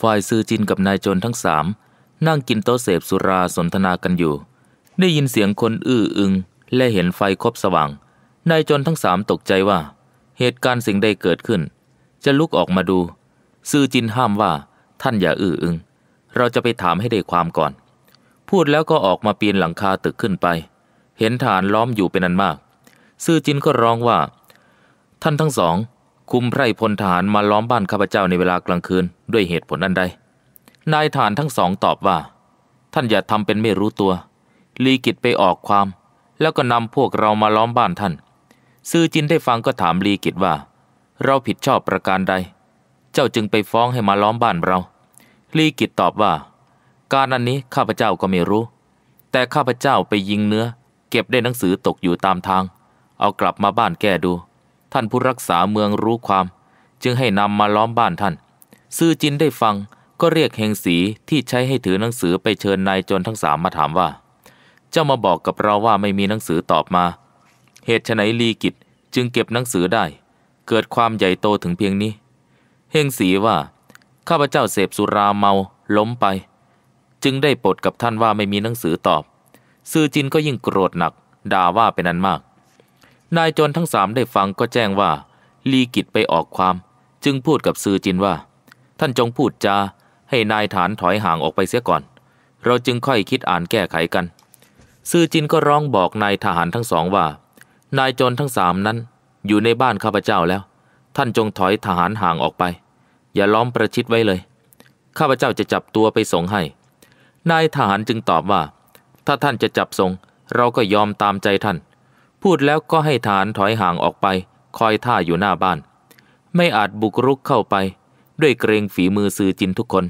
ฝ่ายซื่อจินกับนายจนทั้งสาม นั่งกินโต๊ะเสพสุราสนทนากันอยู่ ได้ยินเสียงคนอื้ออึง และเห็นไฟคบสว่างนายจนทั้งสามตกใจว่า เหตุการณ์สิ่งใดเกิดขึ้น จะลุกออกมาดู ซื่อจินห้ามว่า ท่านอย่าอื้ออึงเราจะไปถามให้ได้ความก่อน พูดแล้วก็ออกมาปีนหลังคาตึกขึ้นไป เห็นฐานล้อมอยู่เป็นอันมาก ซื่อจินก็ร้องว่า ท่านทั้งสองคุมไพร่พลทหารมาล้อมบ้านข้าพเจ้าในเวลากลางคืนด้วยเหตุผลอันใด นายทหารทั้งสองตอบว่า ท่านอย่าทำเป็นไม่รู้ตัว ลีกิจไปออกความ แล้วก็นำพวกเรามาล้อมบ้านท่านซื่อจินได้ฟังก็ถามลีกิจว่า เราผิดชอบประการใด เจ้าจึงไปฟ้องให้มาล้อมบ้านเรา ลีกิจตอบว่า การอันนี้ข้าพเจ้าก็ไม่รู้ แต่ข้าพเจ้าไปยิงเนื้อ เก็บได้หนังสือตกอยู่ตามทาง เอากลับมาบ้านแก้ดูท่านผู้รักษาเมืองรู้ความ จึงให้นำมาล้อมบ้านท่าน ซื่อจินได้ฟังก็เรียกเฮงสีที่ใช้ให้ถือหนังสือไปเชิญนายจนทั้งสามมาถามว่า เจ้ามาบอกกับเราว่าไม่มีหนังสือตอบมา เหตุไฉนลีกิจจึงเก็บหนังสือได้ เกิดความใหญ่โตถึงเพียงนี้เฮงสีว่า ข้าพเจ้าเสพสุราเมาล้มไป จึงได้ปดกับท่านว่าไม่มีหนังสือตอบ ซื่อจินก็ยิ่งโกรธหนักด่าว่าเป็นนั้นมากนายจนทั้งสามได้ฟังก็แจ้งว่า ลีกิจไปออกความ จึงพูดกับซือจินว่า ท่านจงพูดจาให้นายฐานถอยห่างออกไปเสียก่อน เราจึงค่อยคิดอ่านแก้ไขกัน ซือจินก็ร้องบอกนายทหารทั้งสองว่า นายจนทั้งสามนั้น อยู่ในบ้านข้าพเจ้าแล้ว ท่านจงถอยทหารห่างออกไป อย่าล้อมประชิดไว้เลยข้าพเจ้าจะจับตัวไปส่งให้ นายทหารจึงตอบว่า ถ้าท่านจะจับส่งเราก็ยอมตามใจท่านพูดแล้วก็ให้ฐานถอยห่างออกไป คอยท่าอยู่หน้าบ้าน ไม่อาจบุกรุกเข้าไปด้วยเกรงฝีมือซื่อจินทุกคน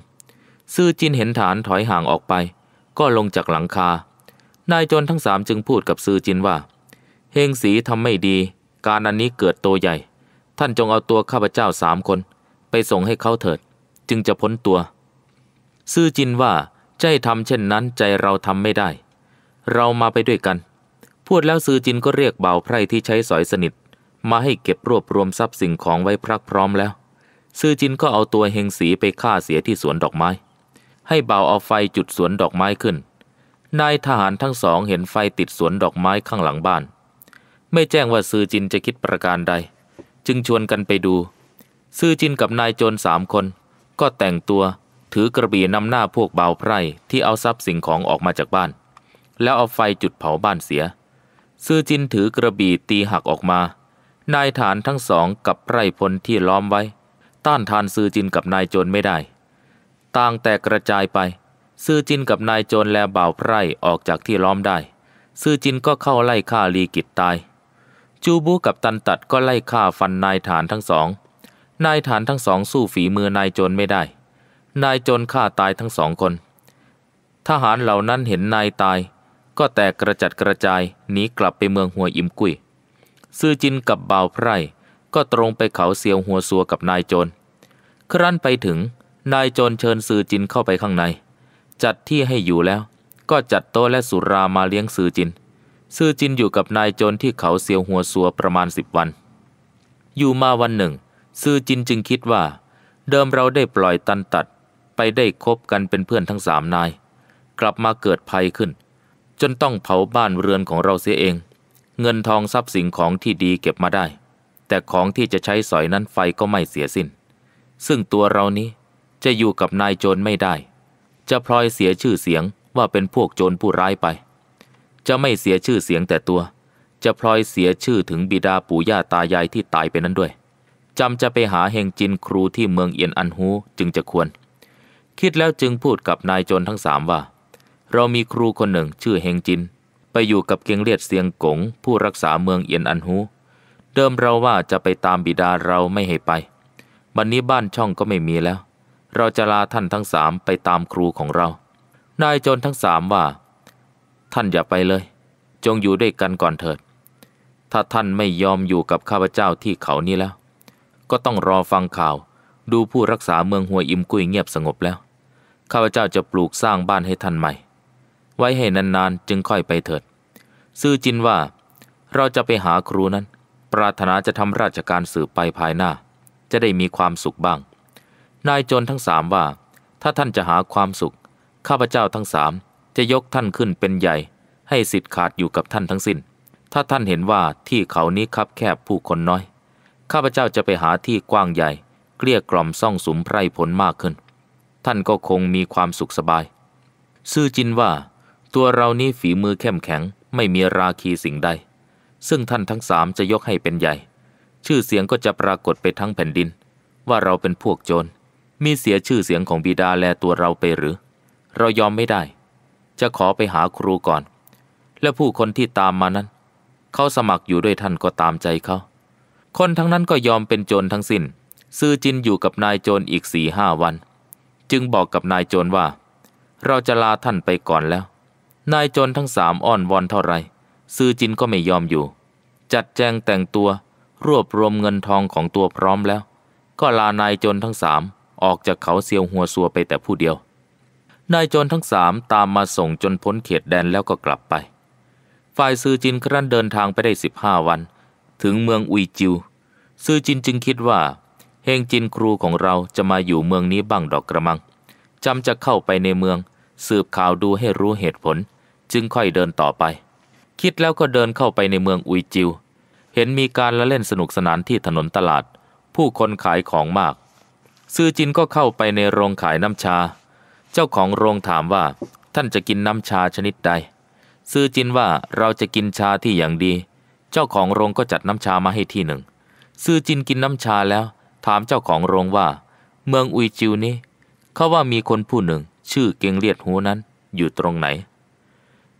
ซื่อจินเห็นฐานถอยห่างออกไป ก็ลงจากหลังคา นายจนทั้งสามจึงพูดกับซื่อจินว่า เฮงสีทำไม่ดี การอันนี้เกิดโตใหญ่ ท่านจงเอาตัวข้าพเจ้าสามคน ไปส่งให้เขาเถิดจึงจะพ้นตัว ซื่อจินว่าใจทำเช่นนั้นใจเราทำไม่ได้ เรามาไปด้วยกันพูดแล้วซือจินก็เรียกเบาไพร่ที่ใช้สอยสนิท มาให้เก็บรวบรวมทรัพย์สิ่งของไว้พรักพร้อมแล้ว ซือจินก็เอาตัวเฮงสีไปฆ่าเสียที่สวนดอกไม้ ให้เบาเอาไฟจุดสวนดอกไม้ขึ้น นายทหารทั้งสองเห็นไฟติดสวนดอกไม้ข้างหลังบ้าน ไม่แจ้งว่าซือจินจะคิดประการใด จึงชวนกันไปดู ซือจินกับนายโจรสามคน ก็แต่งตัว ถือกระบี่นำหน้าพวกเบาไพร่ที่เอาทรัพย์สิ่งของออกมาจากบ้าน แล้วเอาไฟจุดเผาบ้านเสียซื่อจินถือกระบี่ตีหักออกมา นายฐานทั้งสองกับไพรพลที่ล้อมไว้ ต้านทานซื่อจินกับนายโจรไม่ได้ ต่างแต่กระจายไป ซื่อจินกับนายโจรแลบ่าวไพรออกจากที่ล้อมได้ ซื่อจินก็เข้าไล่ฆ่าลีกิตตาย จูบูกับตันตัดก็ไล่ฆ่าฟันนายฐานทั้งสอง นายฐานทั้งสองสู้ฝีมือนายโจรไม่ได้ นายโจรฆ่าตายทั้งสองคน ทหารเหล่านั้นเห็นนายตายก็แตกกระจัดกระจายหนีกลับไปเมืองหัวอิมกุยซื่อจินกับบ่าวไพร่ก็ตรงไปเขาเสียวหัวซัวกับนายโจร ครั้นไปถึงนายโจรเชิญซื่อจินเข้าไปข้างใน จัดที่ให้อยู่แล้ว ก็จัดโต๊ะและสุรามาเลี้ยงซื่อจิน ซื่อจินอยู่กับนายโจรที่เขาเสียวหัวซัวประมาณสิบวันอยู่มาวันหนึ่ง ซื่อจินจึงคิดว่า เดิมเราได้ปล่อยตันตัด ไปได้คบกันเป็นเพื่อนทั้งสามนาย กลับมาเกิดภัยขึ้นจนต้องเผาบ้านเรือนของเราเสียเอง เงินทองทรัพย์สินของที่ดีเก็บมาได้ แต่ของที่จะใช้สอยนั้นไฟก็ไม่เสียสิน้น ซึ่งตัวเรานี้จะอยู่กับนายโจรไม่ได้ จะพลอยเสียชื่อเสียงว่าเป็นพวกโจรผู้ร้ายไป จะไม่เสียชื่อเสียงแต่ตัว จะพลอยเสียชื่อถึงบิดาปู่ย่าตายายที่ตายไปนั้นด้วย จำจะไปหาเฮงจินครูที่เมืองเอียนอันฮูจึงจะควร คิดแล้วจึงพูดกับนายโจรทั้งสามว่าเรามีครูคนหนึ่งชื่อเฮงจิน ไปอยู่กับเกียงเลียดเซียงกงผู้รักษาเมืองเอียนอันฮูเดิมเราว่าจะไปตามบิดาเราไม่ให้ไปบันนี้บ้านช่องก็ไม่มีแล้ว เราจะลาท่านทั้งสามไปตามครูของเรา นายจนทั้งสามว่า ท่านอย่าไปเลย จงอยู่ด้วยกันก่อนเถิด ถ้าท่านไม่ยอมอยู่กับข้าพเจ้าที่เขานี้แล้ว ก็ต้องรอฟังข่าว ดูผู้รักษาเมืองหัวอิมกุยเงียบสงบแล้วข้าพเจ้าจะปลูกสร้างบ้านให้ท่านใหม่ไว้ให้นานๆ จึงค่อยไปเถิด ซื่อจินว่า เราจะไปหาครูนั้น ปรารถนาจะทำราชการสืบไปภายหน้า จะได้มีความสุขบ้าง นายจนทั้งสามว่า ถ้าท่านจะหาความสุข ข้าพเจ้าทั้งสาม จะยกท่านขึ้นเป็นใหญ่ ให้สิทธิ์ขาดอยู่กับท่านทั้งสิน้น ถ้าท่านเห็นว่าที่เขานี้คับแคบผู้คนน้อย ข้าพเจ้าจะไปหาที่กว้างใหญ่ เกลี้ยกล่อมซ่องสมไพรผลมากขึ้น ท่านก็คงมีความสุขสบาย ซื่อจินว่าตัวเรานี้ฝีมือเข้มแข็งไม่มีราคีสิ่งใด ซึ่งท่านทั้งสามจะยกให้เป็นใหญ่ ชื่อเสียงก็จะปรากฏไปทั้งแผ่นดิน ว่าเราเป็นพวกโจร มีเสียชื่อเสียงของบิดาแลตัวเราไปหรือ เรายอมไม่ได้ จะขอไปหาครูก่อน และผู้คนที่ตามมานั้น เขาสมัครอยู่ด้วยท่านก็ตามใจเขา คนทั้งนั้นก็ยอมเป็นโจรทั้งสิน้น ซื้อจินอยู่กับนายโจรอีกสี่ห้าวัน จึงบอกกับนายโจรว่า เราจะลาท่านไปก่อนแล้วนายจนทั้งสามอ้อนวอนเท่าไรซื้อจินก็ไม่ยอมอยู่ จัดแจงแต่งตัวรวบรวมเงินทองของตัวพร้อมแล้ว ก็ลานายจนทั้งสามออกจากเขาเซียวหัวซัวไปแต่ผู้เดียว นายจนทั้งสามตามมาส่งจนพ้นเขตแดนแล้วก็กลับไป ฝ่ายซือจินครั้นเดินทางไปได้15วัน ถึงเมืองอุยจิวซือจินจึงคิดว่าเฮงจินครูของเราจะมาอยู่เมืองนี้บ้างดอกกระมังจำจะเข้าไปในเมือง สืบข่าวดูให้รู้เหตุผลจึงค่อยเดินต่อไป คิดแล้วก็เดินเข้าไปในเมืองอุยจิว เห็นมีการละเล่นสนุกสนานที่ถนนตลาด ผู้คนขายของมาก ซือจินก็เข้าไปในโรงขายน้ำชา เจ้าของโรงถามว่าท่านจะกินน้ำชาชนิดใด ซือจินว่าเราจะกินชาที่อย่างดี เจ้าของโรงก็จัดน้ำชามาให้ที่หนึ่งซือจินกินน้ำชาแล้ว ถามเจ้าของโรงว่า เมืองอุยจิวนี้เขาว่ามีคนผู้หนึ่ง ชื่อเกงเลียดหูนั้น อยู่ตรงไหน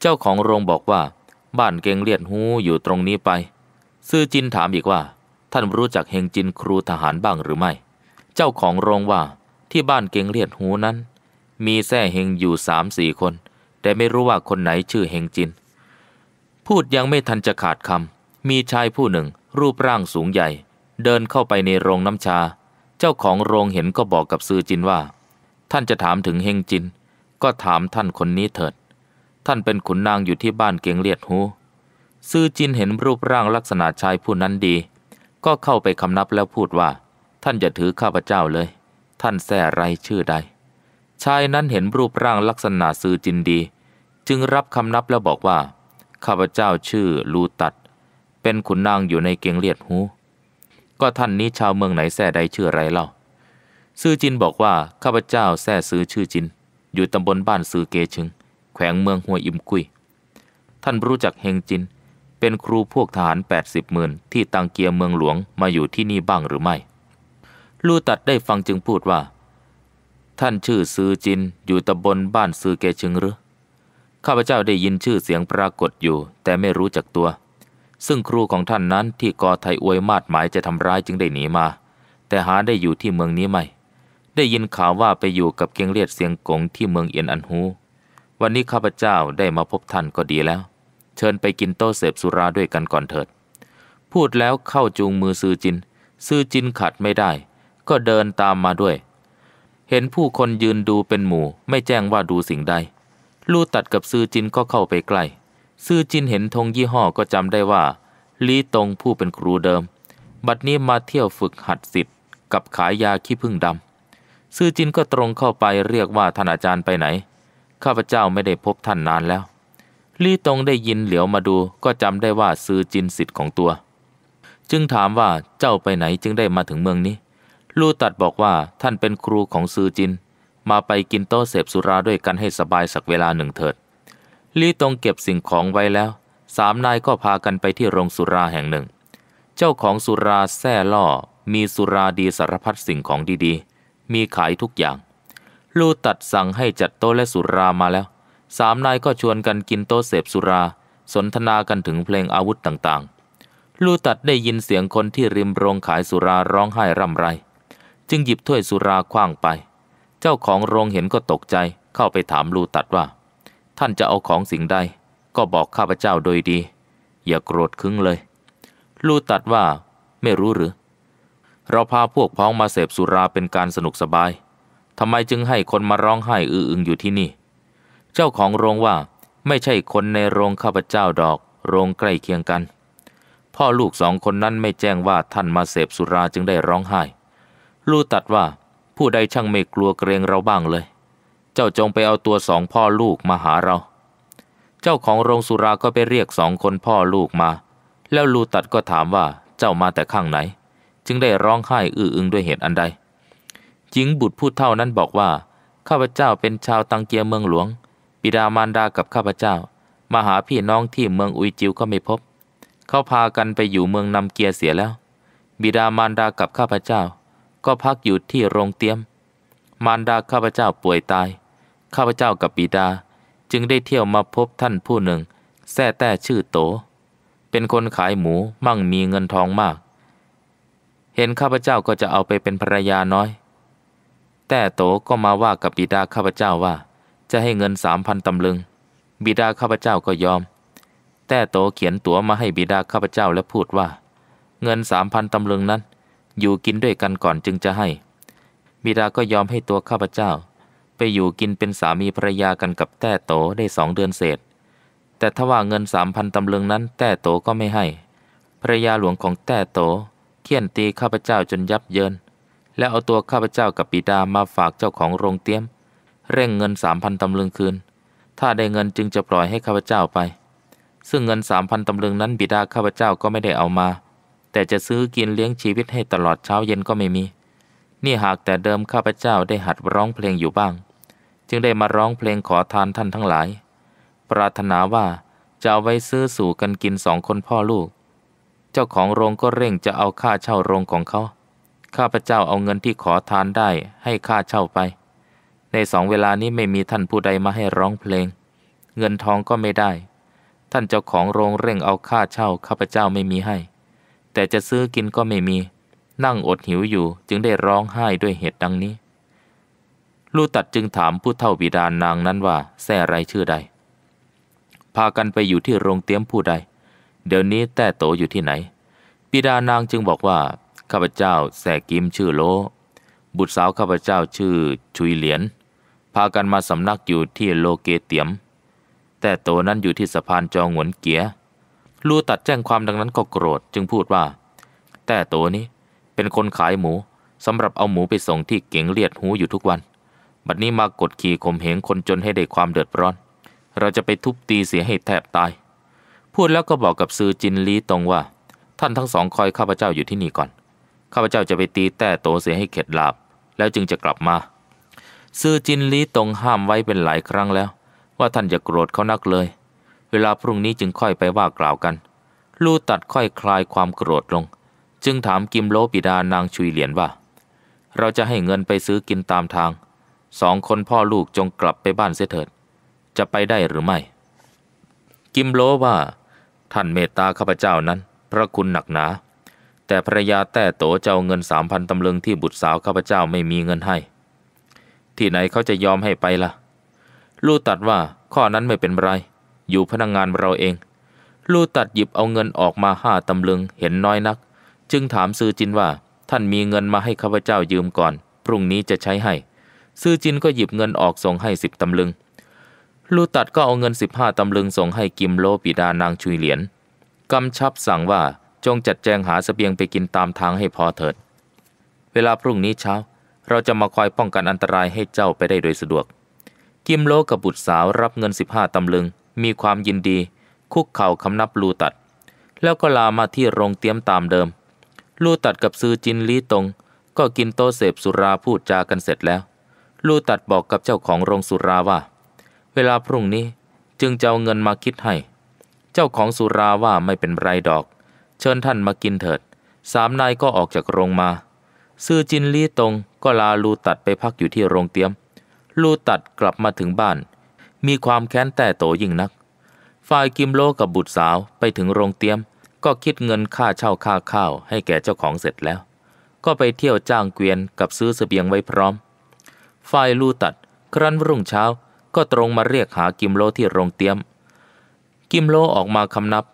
จ้าของโรงบอกว่าบ้านเกงเลียดหูอยู่ตรงนี้ไป ซื่อจินถามอีกว่า ท่านรู้จักเฮงจินครูทหารบ้างหรือไม่ เจ้าของโรงว่าที่บ้านเกงเลียดหูนั้น มีแท่เฮงอยู่สามสี่คน แต่ไม่รู้ว่าคนไหนชื่อเฮงจิน พูดยังไม่ทันจะขาดคำมีชายผู้หนึ่งรูปร่างสูงใหญ่ เดินเข้าไปในโรงน้ำชา เจ้าของโรงเห็นก็บอกกับซื่อจินว่า ท่านจะถามถึงเฮงจิน ก็ถามท่านคนนี้เถิดท่านเป็นขุนนางอยู่ที่บ้านเกียงเลียดหู ซือจินเห็นรูปร่างลักษณะชายผู้นั้นดี ก็เข้าไปคำนับแล้วพูดว่า ท่านจะถือข้าพเจ้าเลย ท่านแท่ไรชื่อใด ชายนั้นเห็นรูปร่างลักษณะซือจินดี จึงรับคำนับแล้วบอกว่า ข้าพเจ้าชื่อลูตัด เป็นขุนนางอยู่ในเกียงเลียดหู ก็ท่านนี้ชาวเมืองไหนแท่ใดชื่อไรเล่าซือจินบอกว่าข้าพเจ้าแท่ซื่อชื่อจิน อยู่ตำบลบ้านซือเกชึงแขวงเมืองหัวอิมกุยท่านรู้จักเฮงจิน เป็นครูพวกทหาร80หมื่นที่ตังเกียเมืองหลวงมาอยู่ที่นี่บ้างหรือไม่ ลู่ตัดได้ฟังจึงพูดว่า ท่านชื่อซือจินอยู่ตำบลบ้านซือเกชิงหรือข้าพเจ้าได้ยินชื่อเสียงปรากฏอยู่ แต่ไม่รู้จักตัว ซึ่งครูของท่านนั้นที่กอไทยอวยมาดหมายจะทำร้ายจึงได้หนีมา แต่หาได้อยู่ที่เมืองนี้ไม่ ได้ยินข่าวว่าไปอยู่กับเกียงเลียดเสียงกงที่เมืองเอียนอันฮูวันนี้ข้าพเจ้าได้มาพบท่านก็ดีแล้ว เชิญไปกินโต๊เสพสุราด้วยกันก่อนเถิด พูดแล้วเข้าจูงมือซือจิน ซือจินขัดไม่ได้ ก็เดินตามมาด้วย เห็นผู้คนยืนดูเป็นหมู่ ไม่แจ้งว่าดูสิ่งใด ลู่ตัดกับซือจินก็เข้าไปใกล้ ซือจินเห็นธงยี่ห้อก็จำได้ว่าลีตงผู้เป็นครูเดิม บัดนี้มาเที่ยวฝึกหัดสิทธิ์กับขายยาขี้พึ่งดำ ซือจินก็ตรงเข้าไปเรียกว่าท่านอาจารย์ไปไหนข้าพเจ้าไม่ได้พบท่านนานแล้ว ลี่ตงได้ยินเหลียวมาดูก็จำได้ว่าซือจินสิทธิ์ของตัว จึงถามว่าเจ้าไปไหนจึงได้มาถึงเมืองนี้ ลู่ตัดบอกว่าท่านเป็นครูของซือจิน มาไปกินโต๊ะเสพสุราด้วยกันให้สบายสักเวลาหนึ่งเถิด ลี่ตงเก็บสิ่งของไว้แล้ว สามนายก็พากันไปที่โรงสุราแห่งหนึ่ง เจ้าของสุราแซ่ล่อ มีสุราดีสารพัดสิ่งของดีๆ มีขายทุกอย่างลูตัดสั่งให้จัดโต๊ะและสุรามาแล้ว สามนายก็ชวนกันกินโต๊ะเสพสุรา สนทนากันถึงเพลงอาวุธต่างๆ ลูตัดได้ยินเสียงคนที่ริมโรงขายสุราร้องไห้ร่ำไร จึงหยิบถ้วยสุราคว้างไป เจ้าของโรงเห็นก็ตกใจ เข้าไปถามลูตัดว่า ท่านจะเอาของสิ่งใด ก็บอกข้าพเจ้าโดยดี อย่าโกรธคึ้งเลย ลูตัดว่าไม่รู้หรือ เราพาพวกพ้องมาเสพสุราเป็นการสนุกสบายทำไมจึงให้คนมาร้องไห้อือ อึงอยู่ที่นี่ เจ้าของโรงว่า ไม่ใช่คนในโรงข้าพเจ้าดอก โรงใกล้เคียงกัน พ่อลูกสองคนนั้นไม่แจ้งว่าท่านมาเสพสุราจึงได้ร้องไห้ ลู่ตัดว่าผู้ใดช่างไม่กลัวเกรงเราบ้างเลย เจ้าจงไปเอาตัวสองพ่อลูกมาหาเรา เจ้าของโรงสุราก็ไปเรียกสองคนพ่อลูกมา แล้วลูตัดก็ถามว่าเจ้ามาแต่ข้างไหน จึงได้ร้องไห้อื้ออึงด้วยเหตุอันใดหญิงบุตรผู้เท่านั้นบอกว่า ข้าพเจ้าเป็นชาวตังเกียเมืองหลวงปิดามารดากับข้าพเจ้ามาหาพี่น้องที่เมืองอุยจิวก็ไม่พบ เขาพากันไปอยู่เมืองนำเกียเสียแล้ว บิดามารดากับข้าพเจ้า ก็พักอยู่ที่โรงเตียม มารดาข้าพเจ้าป่วยตาย ข้าพเจ้ากับบิดาจึงได้เที่ยวมาพบท่านผู้หนึ่งแท้แต่ชื่อโตเป็นคนขายหมูมั่งมีเงินทองมาก เห็นข้าพเจ้าก็จะเอาไปเป็นภรรยาน้อยแต่โตก็มาว่ากับบิดาข้าพเจ้าว่า จะให้เงินสามพันตำลึง บิดาข้าพเจ้าก็ยอม แต่โตเขียนตั๋วมาให้บิดาข้าพเจ้าและพูดว่า เงินสามพันตำลึงนั้น อยู่กินด้วยกันก่อนจึงจะให้ บิดาก็ยอมให้ตัวข้าพเจ้า ไปอยู่กินเป็นสามีภรรยากันกับแต่โตได้สองเดือนเศษ แต่ทว่าเงินสามพันตำลึงนั้นแต่โตก็ไม่ให้ภรรยาหลวงของแต่โตเคี่ยนตีข้าพเจ้าจนยับเยินและเอาตัวข้าพเจ้ากับปิดามาฝากเจ้าของโรงเตี้ยม เร่งเงินสามพันตำลึงคืน ถ้าได้เงินจึงจะปล่อยให้ข้าพเจ้าไป ซึ่งเงินสามพันตำลึงนั้นบิดาข้าพเจ้าก็ไม่ได้เอามา แต่จะซื้อกินเลี้ยงชีวิตให้ตลอดเช้าเย็นก็ไม่มีนี่หากแต่เดิมข้าพเจ้าได้หัดร้องเพลงอยู่บ้าง จึงได้มาร้องเพลงขอทานท่านทั้งหลาย ปรารถนาว่าจะเอาไว้ซื้อสู่กันกินสองคนพ่อลูก เจ้าของโรงก็เร่งจะเอาค่าเช่าโรงของเขาข้าพเจ้าเอาเงินที่ขอทานได้ให้ข้าเช่าไป ในสองเวลานี้ไม่มีท่านผู้ใดมาให้ร้องเพลง เงินทองก็ไม่ได้ ท่านเจ้าของโรงเร่งเอาค่าเช่าข้าพเจ้าไม่มีให้ แต่จะซื้อกินก็ไม่มี นั่งอดหิวอยู่จึงได้ร้องไห้ด้วยเหตุดังนี้ ลูตัดจึงถามผู้เฒ่าบิดานนางนั้นว่าแท่ไรชื่อใด พากันไปอยู่ที่โรงเตี้ยมผู้ใด เดี๋ยวนี้แต่โตอยู่ที่ไหนปิดานางจึงบอกว่าข้าพเจ้าแสกิมชื่อโล บุตรสาวข้าพเจ้าชื่อชุยเหลียน พากันมาสำนักอยู่ที่โลเกเตียม แต่โตนั้นอยู่ที่สะพานจองหวนเกีย ลูตัดแจ้งความดังนั้นก็โกรธจึงพูดว่า แต่โตนี้เป็นคนขายหมูสำหรับเอาหมูไปส่งที่เก๋งเลียดหูอยู่ทุกวัน บัดนี้มากดขี่ข่มเหงคนจนให้ได้ความเดือดร้อน เราจะไปทุบตีเสียให้แทบตาย พูดแล้วก็บอกกับซือจินลีตรงว่า ท่านทั้งสองคอยข้าพเจ้าอยู่ที่นี่ก่อนข้าพเจ้าจะไปตีแต่โตเสียให้เข็ดหลับแล้วจึงจะกลับมาซื่อจินลีตรงห้ามไว้เป็นหลายครั้งแล้ว ว่าท่านจะโกรธเขานักเลย เวลาพรุ่งนี้จึงค่อยไปว่ากล่าวกัน ลู่ตัดค่อยคลายความโกรธลง จึงถามกิมโลปิดานางชุยเหลียนว่า เราจะให้เงินไปซื้อกินตามทางสองคนพ่อลูกจงกลับไปบ้านเสียเถิด จะไปได้หรือไม่ กิมโลว่า ท่านเมตตาข้าพเจ้านั้น พระคุณหนักหนาแต่ภรยาแต่โตจะเอาเงินสามพันตำลึงที่บุตรสาวข้าพเจ้าไม่มีเงินให้ ที่ไหนเขาจะยอมให้ไปละ่ะลู่ตัดว่าข้อนั้นไม่เป็นไร อยู่พนักงงานเราเอง ลู่ตัดหยิบเอาเงินออกมาห้าตำลึง เห็นน้อยนัก จึงถามซื้อจินว่า ท่านมีเงินมาให้ข้าพเจ้ายืมก่อน พรุ่งนี้จะใช้ให้ ซื้อจินก็หยิบเงินออกส่งให้สิบตำลึง ลู่ตัดก็เอาเงินสิบห้าตำลึงส่งให้กิมโลปิดานางชุยเหรียญกำชับสั่งว่าจงจัดแจงหาสเสบียงไปกินตามทางให้พอเถิด เวลาพรุ่งนี้เช้า เราจะมาคอยป้องกันอันตรายให้เจ้าไปได้โดยสะดวก กิมโลกับบุตรสาวรับเงิน15ตำลึง มีความยินดี คุกเข่าคำนับลูตัด แล้วก็ลามาที่โรงเตี๊ยมตามเดิม ลูตัดกับซือจินลีตงก็กินโตเสพสุราพูดจากันเสร็จแล้ว ลูตัดบอกกับเจ้าของโรงสุราว่า เวลาพรุ่งนี้จึงจะเอาเงินมาคิดให้ เจ้าของสุราว่าไม่เป็นไรดอกเชิญท่านมากินเถิด สามนายก็ออกจากโรงมา ซื่อจินลี่ตงก็ลาลูตัดไปพักอยู่ที่โรงเตี๊ยม ลูตัดกลับมาถึงบ้าน มีความแค้นแต่โตยิ่งนัก ฝ่ายกิมโลกับบุตรสาวไปถึงโรงเตี๊ยม ก็คิดเงินค่าเช่าค่าข้าว ให้แก่เจ้าของเสร็จแล้ว ก็ไปเที่ยวจ้างเกวียนกับซื้อเสบียงไว้พร้อม ฝ่ายลูตัดครั้นรุ่งเช้าก็ตรงมาเรียกหากิมโลที่โรงเตี๊ยมกิมโลออกมาคำนับ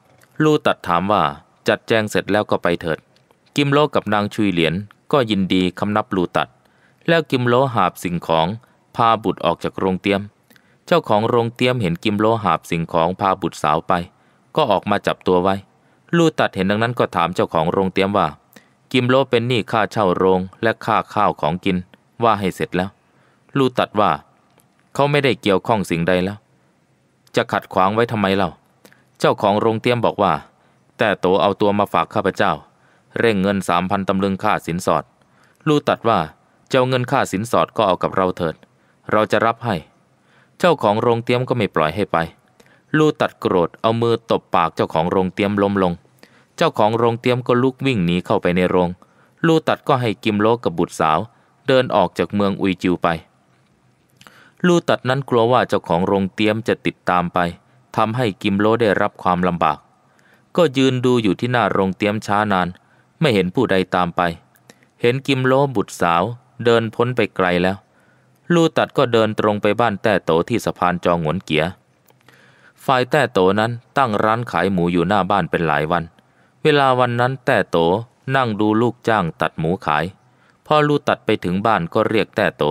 ลูตัดถามว่าจัดแจงเสร็จแล้วก็ไปเถิด กิมโลกับนางชุยเหรียญก็ยินดีคำนับลูตัด แล้วกิมโลหาบสิ่งของ พาบุตรออกจากโรงเตี๊ยม เจ้าของโรงเตี๊ยม เห็นกิมโลหาบสิ่งของพาบุตรสาวไป ก็ออกมาจับตัวไว้ ลูตัดเห็นดังนั้นก็ถามเจ้าของโรงเตี๊ยมว่า กิมโลเป็นหนี้ค่าเช่าโรงและค่าข้าวของกิน ว่าให้เสร็จแล้ว ลูตัดว่า เขาไม่ได้เกี่ยวข้องสิ่งใดแล้วจะขัดขวางไว้ทำไมเล่าเจ้าของโรงเตี๊ยมบอกว่าแต่โตเอาตัวมาฝากข้าพเจ้า เร่งเงินสามพันตำลึงค่าสินสอด ลู่ตัดว่าเจ้าเงินค่าสินสอดก็เอากับเราเถิด เราจะรับให้ เจ้าของโรงเตี๊ยมก็ไม่ปล่อยให้ไป ลู่ตัดโกรธเอามือตบปากเจ้าของโรงเตี๊ยมล้มลง เจ้าของโรงเตี๊ยมก็ลุกวิ่งหนีเข้าไปในโรง ลู่ตัดก็ให้กิมโลกับบุตรสาว เดินออกจากเมืองอุยจิวไป ลู่ตัดนั้นกลัวว่าเจ้าของโรงเตี๊ยมจะติดตามไปทำให้กิมโลได้รับความลำบากก็ยืนดูอยู่ที่หน้าโรงเตี๊ยมช้านาน ไม่เห็นผู้ใดตามไป เห็นกิมโลบุตรสาว เดินพ้นไปไกลแล้ว ลู่ตัดก็เดินตรงไปบ้านแต้โตที่สะพานจองหวนเกียฝ่ายแต้โตนั้นตั้งร้านขายหมูอยู่หน้าบ้านเป็นหลายวัน เวลาวันนั้นแต้โตนั่งดูลูกจ้างตัดหมูขาย พอลู่ตัดไปถึงบ้านก็เรียกแต้โต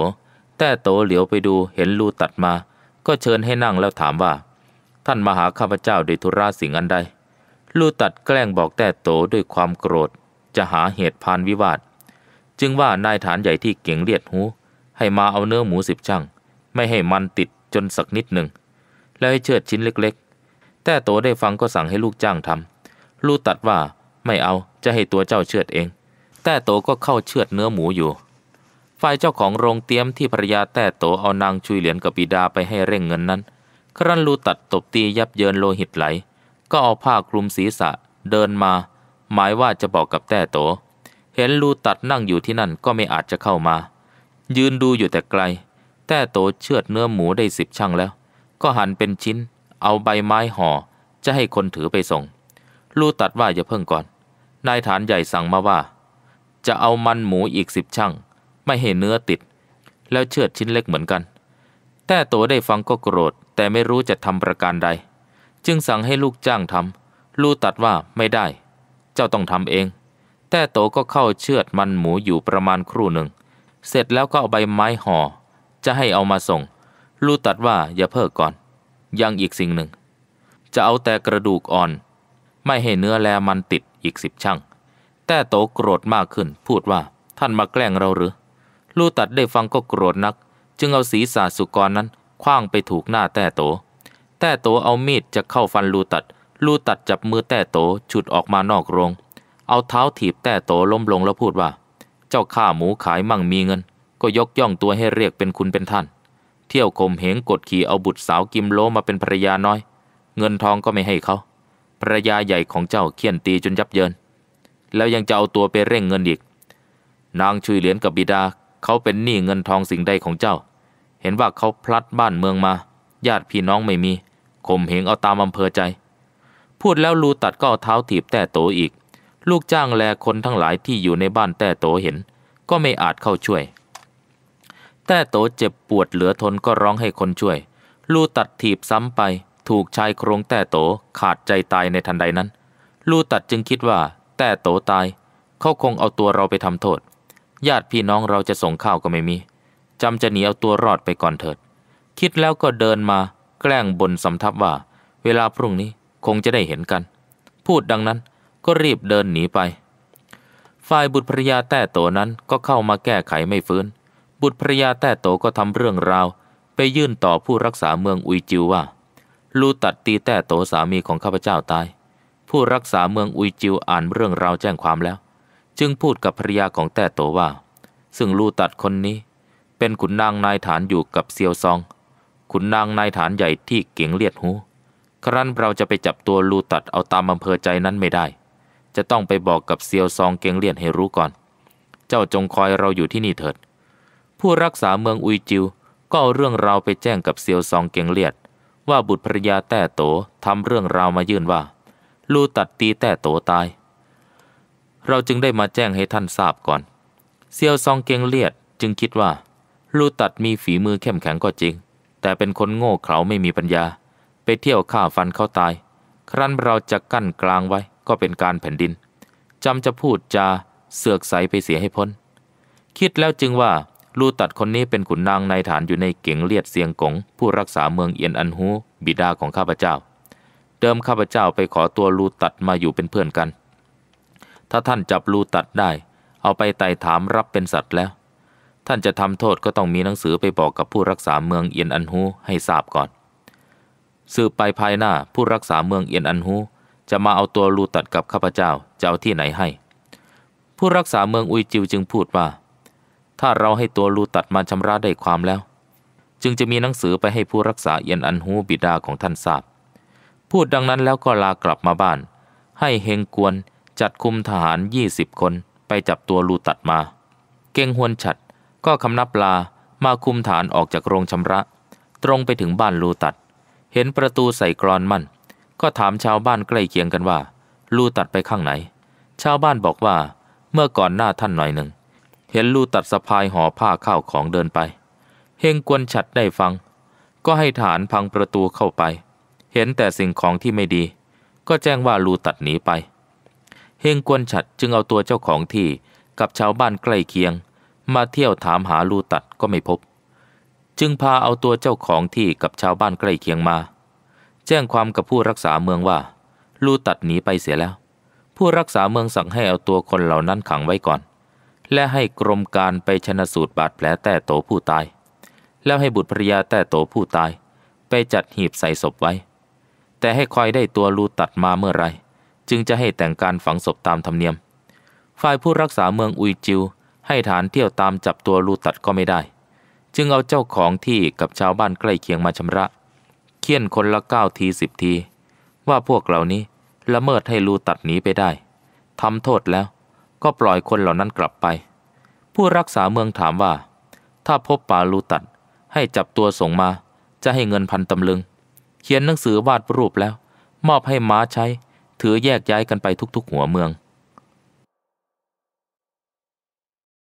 แต้โตเหลียวไปดูเห็นลู่ตัดมา ก็เชิญให้นั่งแล้วถามว่า ท่านมาหาข้าพเจ้าด้ยธุระสิ่งอันใดลูตัดแกล้งบอกแต่โตด้วยความโกรธจะหาเหตุพานวิวาท จึงว่านายฐานใหญ่ที่เก่งเลียดหู ให้มาเอาเนื้อหมูสิบช่างไม่ให้มันติดจนสักนิดหนึ่งแล้วให้เชือดชิ้นเล็ก ๆ แต่โตได้ฟังก็สั่งให้ลูกจ้างทำลูตัดว่าไม่เอาจะให้ตัวเจ้าเชือดเอง แต่โตก็เข้าเชือดเนื้อหมูอยู่ ฝ่ายเจ้าของโรงเตี๊ยมที่ภรยาแต่โตเอานางชุยเหลียนกับปิดาไปให้เร่งเงินนั้น ครั้นลูตัดตบตียับเยินโลหิตไหลก็เอาผ้าคลุมศีรษะเดินมา หมายว่าจะบอกกับแต้โต เห็นลูตัดนั่งอยู่ที่นั่นก็ไม่อาจจะเข้ามา ยืนดูอยู่แต่ไกล แต้โตเชือดเนื้อหมูได้สิบช่างแล้ว ก็หั่นเป็นชิ้น เอาใบไม้ห่อจะให้คนถือไปส่ง ลูตัดว่าอย่าเพิ่งก่อน นายฐานใหญ่สั่งมาว่า จะเอามันหมูอีกสิบช่างไม่ให้เนื้อติด แล้วเชือดชิ้นเล็กเหมือนกัน แต่โตได้ฟังก็โกรธแต่ไม่รู้จะทำประการใดจึงสั่งให้ลูกจ้างทำ ลู่ตัดว่าไม่ได้ เจ้าต้องทำเอง แต่โตก็เข้าเชือดมันหมูอยู่ประมาณครู่หนึ่ง เสร็จแล้วก็เอาใบไม้ห่อ จะให้เอามาส่ง ลู่ตัดว่าอย่าเพิกก่อน ยังอีกสิ่งหนึ่ง จะเอาแต่กระดูกอ่อน ไม่ให้เนื้อแลมันติดอีกสิบช่างแต่โตโกรธมากขึ้น พูดว่าท่านมาแกล้งเราหรือ ลู่ตัดได้ฟังก็โกรธนัก จึงเอาศีรษะสุกรนั้นคว้างไปถูกหน้าแต่โตแต่โตเอามีดจะเข้าฟันลูตัด ลูตัดจับมือแต่โตฉุดออกมานอกโรง เอาเท้าถีบแต่โตล้มลงแล้วพูดว่า เจ้าข้าหมูขายมั่งมีเงิน ก็ยกย่องตัวให้เรียกเป็นคุณเป็นท่าน เที่ยวคมเหงกดขี่เอาบุตรสาวกิมโลมาเป็นภรรยาน้อย เงินทองก็ไม่ให้เขา ภรรยาใหญ่ของเจ้าเคี่ยนตีจนยับเยิน แล้วยังจะเอาตัวไปเร่งเงินอีก นางชุยเหรียญกับบิดา เขาเป็นหนี้เงินทองสิ่งใดของเจ้า เห็นว่าเขาพลัดบ้านเมืองมา ญาติพี่น้องไม่มีข่มเหงเอาตามอำเภอใจ พูดแล้วลูตัดก็เอาเท้าถีบแต่โตอีก ลูกจ้างแลคนทั้งหลายที่อยู่ในบ้านแต่โตเห็น ก็ไม่อาจเข้าช่วย แต่โตเจ็บปวดเหลือทนก็ร้องให้คนช่วย ลูตัดถีบซ้ำไป ถูกชายโครงแต่โตขาดใจตายในทันใดนั้น ลูตัดจึงคิดว่าแต่โตตาย เขาคงเอาตัวเราไปทำโทษ ญาติพี่น้องเราจะส่งข้าวก็ไม่มีจำจะหนีเอาตัวรอดไปก่อนเถิด คิดแล้วก็เดินมาแกล้งบนสำทับว่า เวลาพรุ่งนี้คงจะได้เห็นกัน พูดดังนั้นก็รีบเดินหนีไป ฝ่ายบุตรภรยาแต้โตนั้นก็เข้ามาแก้ไขไม่ฟื้น บุตรภรยาแต้โตก็ทำเรื่องราวไปยื่นต่อผู้รักษาเมืองอุยจิวว่า ลูตัดตีแต้โตสามีของข้าพเจ้าตาย ผู้รักษาเมืองอุยจิวอ่านเรื่องราวแจ้งความแล้ว จึงพูดกับภรยาของแต้โตว่า ซึ่งลูตัดคนนี้ เป็นขุนนางนายฐานอยู่กับเซียวซองขุนนางนายฐานใหญ่ที่เก่งเลียดหู ครั้นเราจะไปจับตัวลูตัดเอาตามอำเภอใจนั้นไม่ได้ จะต้องไปบอกกับเซียวซองเก่งเลียดให้รู้ก่อน เจ้าจงคอยเราอยู่ที่นี่เถิด ผู้รักษาเมืองอุยจิวก็เอาเรื่องราวไปแจ้งกับเซียวซองเก่งเลียด ว่าบุตรภรยาแต้โตทำเรื่องราวมายื่นว่า ลูตัดตีแต้โตตาย เราจึงได้มาแจ้งให้ท่านทราบก่อน เซียวซองเก่งเลียด จึงคิดว่า ลูตัดมีฝีมือเข้มแข็งก็จริงแต่เป็นคนโง่ เขลาไม่มีปัญญา ไปเที่ยวฆ่าฟันเขาตาย ครั้นเราจะกั้นกลางไว้ก็เป็นการแผ่นดิน จำจะพูดจาเสือกใสไปเสียให้พ้นคิดแล้วจึงว่าลูตัดคนนี้เป็นขุนนางในฐานอยู่ในเก่งเลียดเซียงกงผู้รักษาเมืองเอียนอันฮูบิดาของข้าพเจ้า เดิมข้าพเจ้าไปขอตัวลูตัดมาอยู่เป็นเพื่อนกัน ถ้าท่านจับลูตัดได้ เอาไปไต่ถามรับเป็นสัตว์แล้วท่านจะทำโทษก็ต้องมีหนังสือไปบอกกับผู้รักษาเมืองเอียนอันฮูให้ทราบก่อน สืบไปภายหน้าผู้รักษาเมืองเอียนอันฮูจะมาเอาตัวลูตัดกับข้าพเจ้าจะเอาที่ไหนให้ ผู้รักษาเมืองอุยจิวจึงพูดว่า ถ้าเราให้ตัวลูตัดมาชำระได้ความแล้ว จึงจะมีหนังสือไปให้ผู้รักษาเอียนอันฮูบิดาของท่านทราบ พูดดังนั้นแล้วก็ลากลับมาบ้าน ให้เฮงกวนจัดคุมทหาร20คนไปจับตัวลูตัดมา เก่งฮวนฉัดก็คำนับลามาคุมฐานออกจากโรงชำระ ตรงไปถึงบ้านลูตัด เห็นประตูใส่กรอนมั่น ก็ถามชาวบ้านใกล้เคียงกันว่า ลูตัดไปข้างไหน ชาวบ้านบอกว่าเมื่อก่อนหน้าท่านหน่อยหนึ่ง เห็นลูตัดสะพายห่อผ้าข้าวของเดินไปเฮงกวนฉัดได้ฟัง ก็ให้ฐานพังประตูเข้าไป เห็นแต่สิ่งของที่ไม่ดี ก็แจ้งว่าลูตัดหนีไป เฮงกวนฉัดจึงเอาตัวเจ้าของที่กับชาวบ้านใกล้เคียงมาเที่ยวถามหาลูตัดก็ไม่พบ จึงพาเอาตัวเจ้าของที่กับชาวบ้านใกล้เคียงมา แจ้งความกับผู้รักษาเมืองว่า ลูตัดหนีไปเสียแล้ว ผู้รักษาเมืองสั่งให้เอาตัวคนเหล่านั้นขังไว้ก่อน และให้กรมการไปชนะสูตรบาดแผลแต่โตผู้ตาย แล้วให้บุตรภรยาแต่โตผู้ตาย ไปจัดหีบใส่ศพไว้ แต่ให้คอยได้ตัวลูตัดมาเมื่อไรจึงจะให้แต่งการฝังศพตามธรรมเนียม ฝ่ายผู้รักษาเมืองอุยจิวให้ฐานเที่ยวตามจับตัวลูตัดก็ไม่ได้ จึงเอาเจ้าของที่กับชาวบ้านใกล้เคียงมาชำระ เคี่ยนคนละเก้าทีสิบที ว่าพวกเหล่านี้ละเมิดให้ลูตัดหนีไปได้ ทำโทษแล้ว ก็ปล่อยคนเหล่านั้นกลับไป ผู้รักษาเมืองถามว่า ถ้าพบป่าลูตัดให้จับตัวส่งมา จะให้เงินพันตำลึง เขียนหนังสือวาดรูปแล้ว มอบให้ม้าใช้ถือแยกย้ายกันไปทุกๆ หัวเมือง